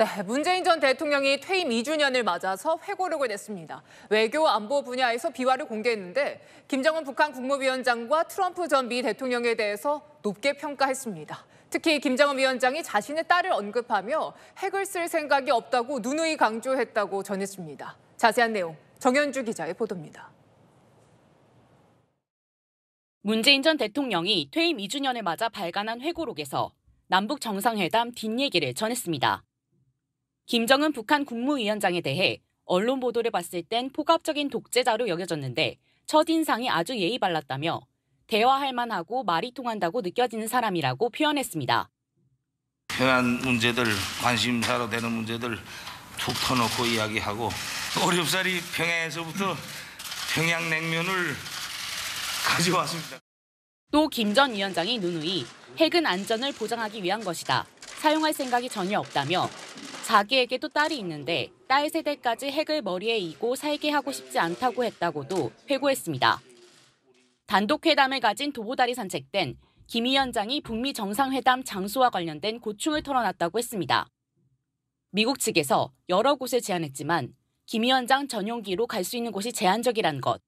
네, 문재인 전 대통령이 퇴임 2주년을 맞아서 회고록을 냈습니다. 외교 안보 분야에서 비화를 공개했는데 김정은 북한 국무위원장과 트럼프 전 미 대통령에 대해서 높게 평가했습니다. 특히 김정은 위원장이 자신의 딸을 언급하며 핵을 쓸 생각이 없다고 누누이 강조했다고 전했습니다. 자세한 내용 정현주 기자의 보도입니다. 문재인 전 대통령이 퇴임 2주년을 맞아 발간한 회고록에서 남북 정상회담 뒷얘기를 전했습니다. 김정은 북한 국무위원장에 대해 언론 보도를 봤을 땐 포갑적인 독재자로 여겨졌는데 첫인상이 아주 예의 발랐다며 대화할 만하고 말이 통한다고 느껴지는 사람이라고 표현했습니다. 평안 문제들, 관심사로 되는 문제들 툭 터놓고 이야기하고 어렵사리 평양에서부터 평양냉면을 가져왔습니다. 또김 전 위원장이 누누이 핵은 안전을 보장하기 위한 것이다. 사용할 생각이 전혀 없다며 자기에게도 딸이 있는데 딸 세대까지 핵을 머리에 이고 살게 하고 싶지 않다고 했다고도 회고했습니다. 단독회담을 가진 도보다리 산책된 김 위원장이 북미 정상회담 장소와 관련된 고충을 털어놨다고 했습니다. 미국 측에서 여러 곳을 제안했지만 김 위원장 전용기로 갈 수 있는 곳이 제한적이란 것.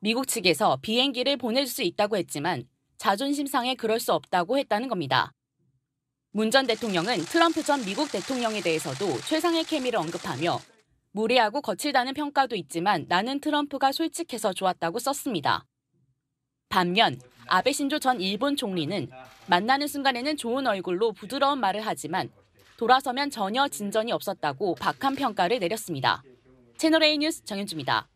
미국 측에서 비행기를 보내줄 수 있다고 했지만 자존심 상에 그럴 수 없다고 했다는 겁니다. 문전 대통령은 트럼프 전 미국 대통령에 대해서도 최상의 케미를 언급하며 무례하고 거칠다는 평가도 있지만 나는 트럼프가 솔직해서 좋았다고 썼습니다. 반면 아베 신조 전 일본 총리는 만나는 순간에는 좋은 얼굴로 부드러운 말을 하지만 돌아서면 전혀 진전이 없었다고 박한 평가를 내렸습니다. 채널A 뉴스 정윤주입니다.